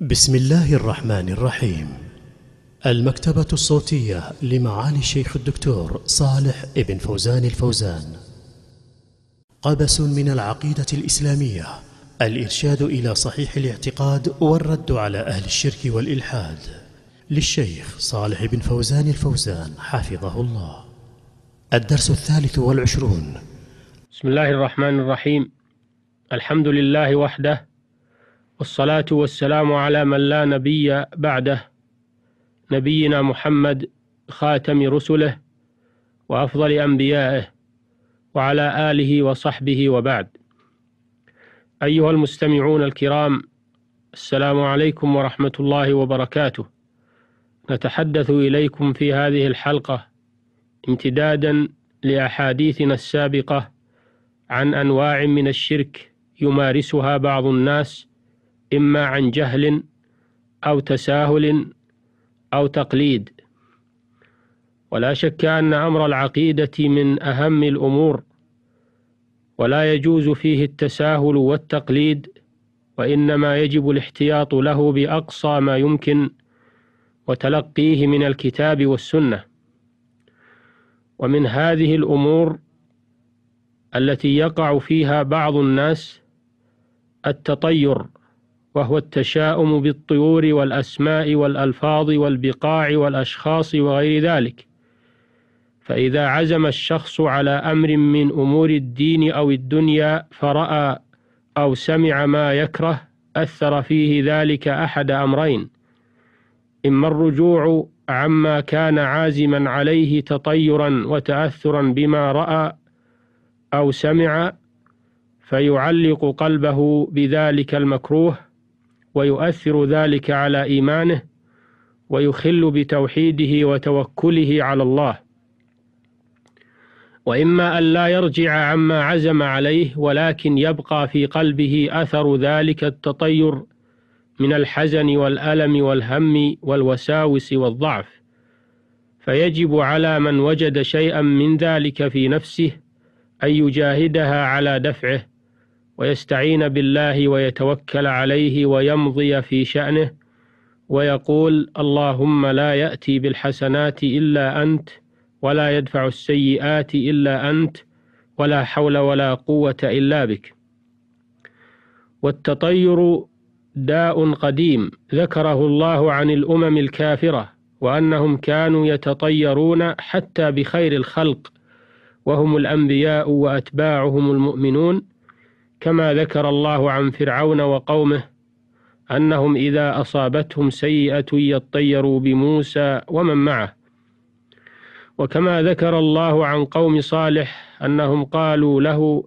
بسم الله الرحمن الرحيم المكتبة الصوتية لمعالي الشيخ الدكتور صالح ابن فوزان الفوزان قبس من العقيدة الإسلامية الإرشاد إلى صحيح الاعتقاد والرد على أهل الشرك والإلحاد للشيخ صالح بن فوزان الفوزان حفظه الله الدرس الثالث والعشرون بسم الله الرحمن الرحيم الحمد لله وحده والصلاة والسلام على من لا نبي بعده نبينا محمد خاتم رسله وأفضل أنبيائه وعلى آله وصحبه وبعد أيها المستمعون الكرام السلام عليكم ورحمة الله وبركاته نتحدث إليكم في هذه الحلقة امتدادا لأحاديثنا السابقة عن أنواع من الشرك يمارسها بعض الناس إما عن جهل أو تساهل أو تقليد ولا شك أن أمر العقيدة من أهم الأمور ولا يجوز فيه التساهل والتقليد وإنما يجب الاحتياط له بأقصى ما يمكن وتلقيه من الكتاب والسنة ومن هذه الأمور التي يقع فيها بعض الناس التطير وهو التشاؤم بالطيور والأسماء والألفاظ والبقاع والأشخاص وغير ذلك فإذا عزم الشخص على أمر من أمور الدين أو الدنيا فرأى أو سمع ما يكره أثر فيه ذلك أحد أمرين إما الرجوع عما كان عازما عليه تطيرا وتأثرا بما رأى أو سمع فيعلق قلبه بذلك المكروه ويؤثر ذلك على إيمانه ويخل بتوحيده وتوكله على الله وإما أن لا يرجع عما عزم عليه ولكن يبقى في قلبه أثر ذلك التطير من الحزن والألم والهم والوساوس والضعف فيجب على من وجد شيئا من ذلك في نفسه أن يجاهدها على دفعه ويستعين بالله ويتوكل عليه ويمضي في شأنه ويقول اللهم لا يأتي بالحسنات إلا أنت ولا يدفع السيئات إلا أنت ولا حول ولا قوة إلا بك والتطير داء قديم ذكره الله عن الأمم الكافرة وأنهم كانوا يتطيرون حتى بخير الخلق وهم الأنبياء وأتباعهم المؤمنون كما ذكر الله عن فرعون وقومه أنهم إذا أصابتهم سيئة يطيروا بموسى ومن معه وكما ذكر الله عن قوم صالح أنهم قالوا له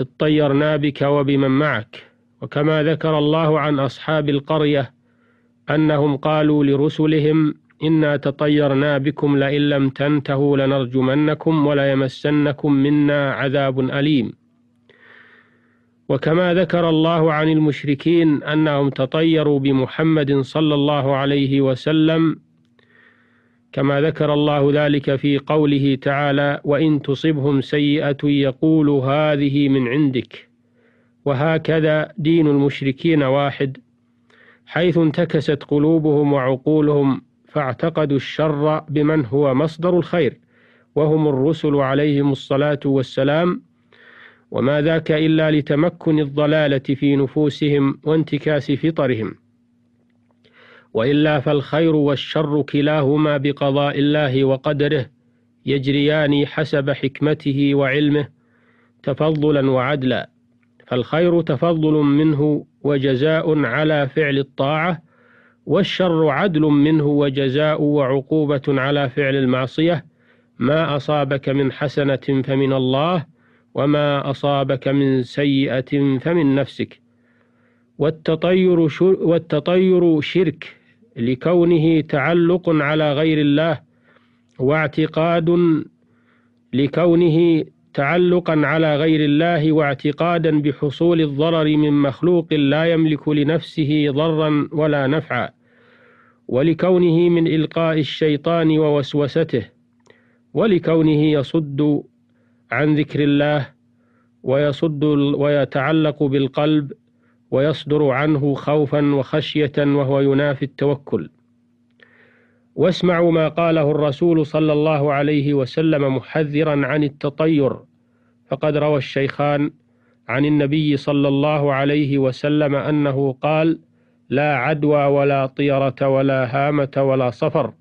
اطيرنا بك وبمن معك وكما ذكر الله عن أصحاب القرية أنهم قالوا لرسلهم إنا تطيرنا بكم لئن لم تنتهوا لنرجمنكم وليمسنكم منا عذاب أليم وكما ذكر الله عن المشركين أنهم تطيروا بمحمد صلى الله عليه وسلم كما ذكر الله ذلك في قوله تعالى وإن تصبهم سيئة يقول هذه من عندك وهكذا دين المشركين واحد حيث انتكست قلوبهم وعقولهم فاعتقدوا الشر بمن هو مصدر الخير وهم الرسل عليهم الصلاة والسلام وما ذاك إلا لتمكن الضلالة في نفوسهم وانتكاس فطرهم وإلا فالخير والشر كلاهما بقضاء الله وقدره يجريان حسب حكمته وعلمه تفضلا وعدلا فالخير تفضل منه وجزاء على فعل الطاعة والشر عدل منه وجزاء وعقوبة على فعل المعصية ما أصابك من حسنة فمن الله وما أصابك من سيئة فمن نفسك والتطير, والتطير شرك لكونه تعلق على غير الله واعتقاد لكونه تعلقا على غير الله واعتقادا بحصول الضرر من مخلوق لا يملك لنفسه ضرا ولا نفعا ولكونه من إلقاء الشيطان ووسوسته ولكونه يصد عن ذكر الله ويصد ويتعلق بالقلب ويصدر عنه خوفا وخشيه وهو ينافي التوكل واسمعوا ما قاله الرسول صلى الله عليه وسلم محذرا عن التطير فقد روى الشيخان عن النبي صلى الله عليه وسلم انه قال لا عدوى ولا طيره ولا هامه ولا صفر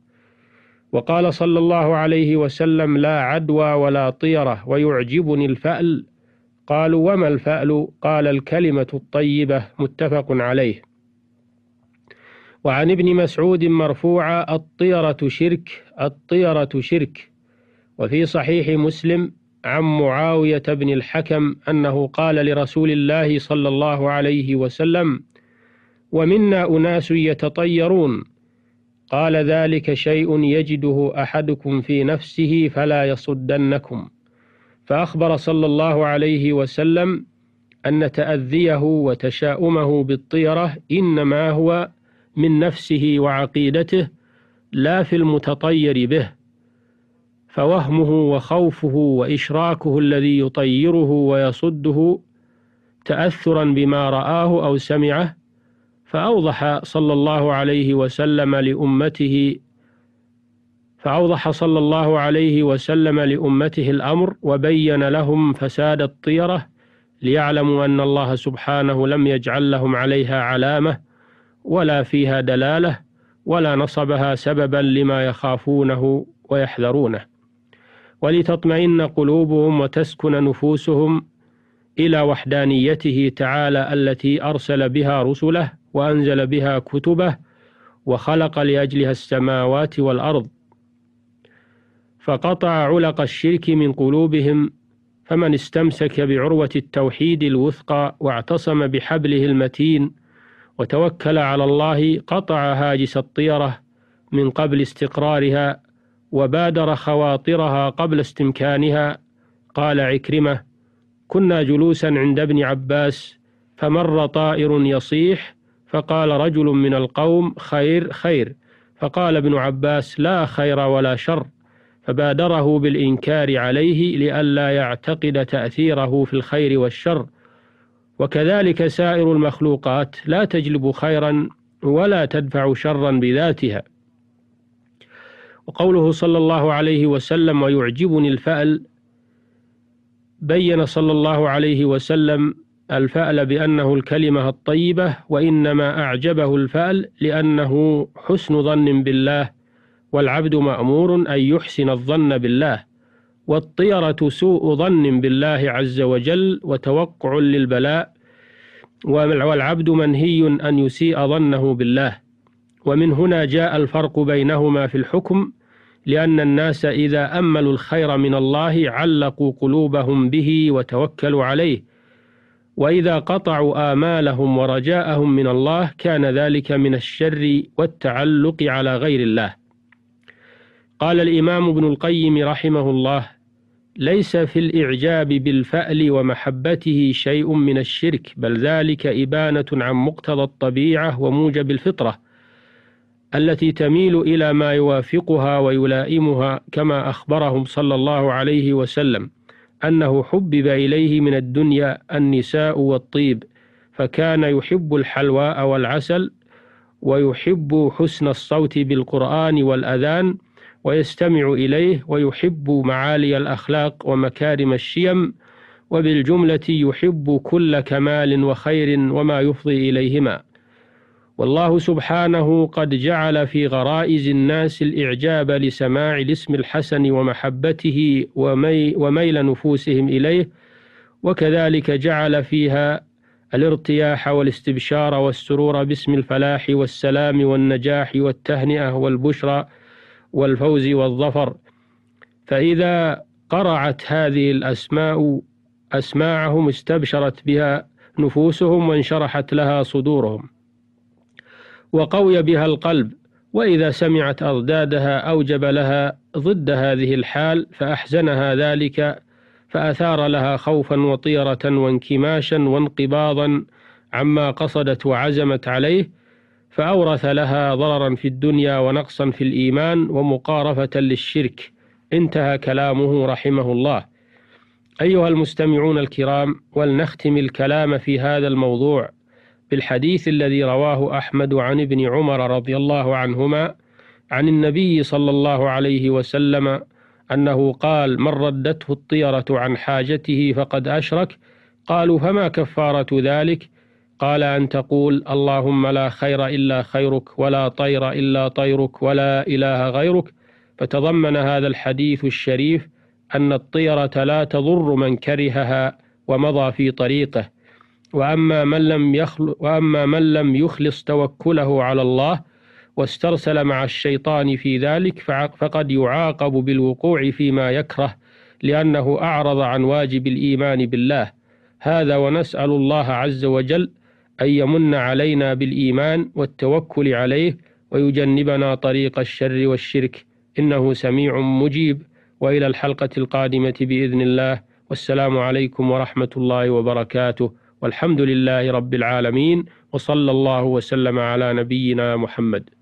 وقال صلى الله عليه وسلم لا عدوى ولا طيرة ويعجبني الفأل قالوا وما الفأل قال الكلمة الطيبة متفق عليه وعن ابن مسعود مرفوعا الطيرة شرك الطيرة شرك وفي صحيح مسلم عن معاوية بن الحكم أنه قال لرسول الله صلى الله عليه وسلم ومنا أناس يتطيرون قال ذلك شيء يجده أحدكم في نفسه فلا يصدنكم فأخبر صلى الله عليه وسلم أن تأذيه وتشاؤمه بالطيرة إنما هو من نفسه وعقيدته لا في المتطير به فوهمه وخوفه وإشراكه الذي يطيره ويصده تأثرا بما رآه أو سمعه فأوضح صلى الله عليه وسلم لأمته فأوضح صلى الله عليه وسلم لأمته الأمر وبين لهم فساد الطيرة ليعلموا أن الله سبحانه لم يجعل لهم عليها علامة ولا فيها دلالة ولا نصبها سببا لما يخافونه ويحذرونه ولتطمئن قلوبهم وتسكن نفوسهم إلى وحدانيته تعالى التي أرسل بها رسله وأنزل بها كتبه وخلق لأجلها السماوات والأرض فقطع علق الشرك من قلوبهم فمن استمسك بعروة التوحيد الوثقى واعتصم بحبله المتين وتوكل على الله قطع هاجس الطيرة من قبل استقرارها وبادر خواطرها قبل استمكانها قال عكرمة كنا جلوسا عند ابن عباس فمر طائر يصيح فقال رجل من القوم خير خير فقال ابن عباس لا خير ولا شر فبادره بالإنكار عليه لئلا يعتقد تأثيره في الخير والشر وكذلك سائر المخلوقات لا تجلب خيرا ولا تدفع شرا بذاتها وقوله صلى الله عليه وسلم ويعجبني الفأل بين صلى الله عليه وسلم الفأل بأنه الكلمة الطيبة وإنما أعجبه الفأل لأنه حسن ظن بالله والعبد مأمور أن يحسن الظن بالله والطيرة سوء ظن بالله عز وجل وتوقع للبلاء والعبد منهي أن يسيء ظنه بالله ومن هنا جاء الفرق بينهما في الحكم لأن الناس إذا أملوا الخير من الله علقوا قلوبهم به وتوكلوا عليه وإذا قطعوا آمالهم ورجاءهم من الله كان ذلك من الشر والتعلق على غير الله قال الإمام ابن القيم رحمه الله ليس في الإعجاب بالفأل ومحبته شيء من الشرك بل ذلك إبانة عن مقتضى الطبيعة وموجب الفطرة التي تميل إلى ما يوافقها ويلائمها كما أخبرهم صلى الله عليه وسلم أنه حبب إليه من الدنيا النساء والطيب فكان يحب الحلواء والعسل ويحب حسن الصوت بالقرآن والأذان ويستمع إليه ويحب معالي الأخلاق ومكارم الشيم وبالجملة يحب كل كمال وخير وما يفضي إليهما والله سبحانه قد جعل في غرائز الناس الإعجاب لسماع الاسم الحسن ومحبته ومي وميل نفوسهم إليه وكذلك جعل فيها الارتياح والاستبشار والسرور باسم الفلاح والسلام والنجاح والتهنئة والبشرى والفوز والظفر فإذا قرعت هذه الأسماء أسماعهم استبشرت بها نفوسهم وانشرحت لها صدورهم وقوي بها القلب وإذا سمعت أضدادها أوجب لها ضد هذه الحال فأحزنها ذلك فأثار لها خوفا وطيرة وانكماشا وانقباضا عما قصدت وعزمت عليه فأورث لها ضررا في الدنيا ونقصا في الإيمان ومقارفة للشرك انتهى كلامه رحمه الله أيها المستمعون الكرام ولنختم الكلام في هذا الموضوع بالحديث الذي رواه أحمد عن ابن عمر رضي الله عنهما عن النبي صلى الله عليه وسلم أنه قال من ردته الطيرة عن حاجته فقد أشرك قالوا فما كفارة ذلك قال أن تقول اللهم لا خير إلا خيرك ولا طير إلا طيرك ولا إله غيرك فتضمن هذا الحديث الشريف أن الطيرة لا تضر من كرهها ومضى في طريقه وأما من لم يخل وأما من لم يخلص توكله على الله واسترسل مع الشيطان في ذلك فقد يعاقب بالوقوع فيما يكره لأنه أعرض عن واجب الإيمان بالله هذا ونسأل الله عز وجل أن يمن علينا بالإيمان والتوكل عليه ويجنبنا طريق الشر والشرك إنه سميع مجيب وإلى الحلقة القادمة بإذن الله والسلام عليكم ورحمة الله وبركاته والحمد لله رب العالمين وصلى الله وسلم على نبينا محمد